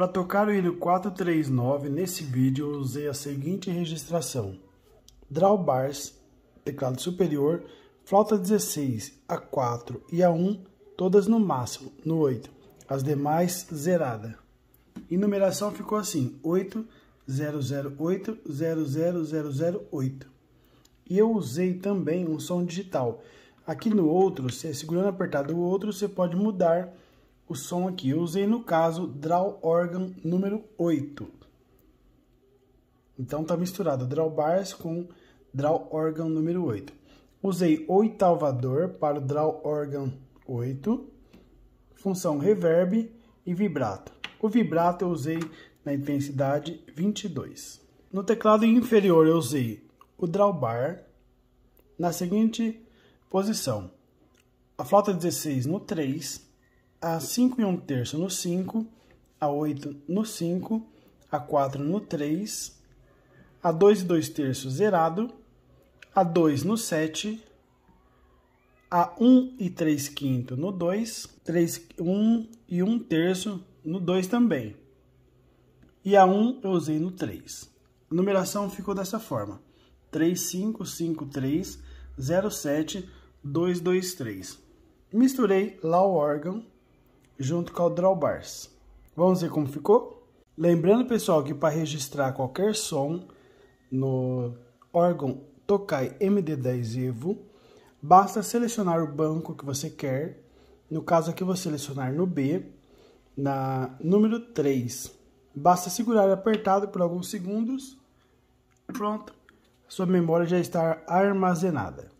Para tocar o hino 439, nesse vídeo eu usei a seguinte registração. Drawbars, teclado superior, flauta 16, a 4 e a 1, todas no máximo, no 8. As demais, zerada. E numeração ficou assim, 8, 008, 00008. E eu usei também um som digital. Aqui no outro, segurando apertado o outro, você pode mudar o som aqui. Eu usei no caso Draw Organ número 8. Então tá misturado Draw Bars com Draw Organ número 8. Usei oitavador para o Draw Organ 8, função reverb e vibrato. O vibrato eu usei na intensidade 22. No teclado inferior eu usei o draw bar na seguinte posição. A flauta 16 no 3, a 5 e 1 terço no 5, a 8 no 5, a 4 no 3, a 2 e 2 terços zerado, a 2 no 7, a 1 e 3 quinto no 2, 3, 1 e 1 terço no 2 também. E a 1 eu usei no 3. A numeração ficou dessa forma. 3, 5, 5, 3, 0, 7, 2, 2, 3. Misturei lá o órgão junto com o drawbars. Vamos ver como ficou? Lembrando, pessoal, que para registrar qualquer som no órgão Tokai MD10 Evo, basta selecionar o banco que você quer. No caso aqui, vou selecionar no B, na número 3. Basta segurar apertado por alguns segundos. Pronto, sua memória já está armazenada.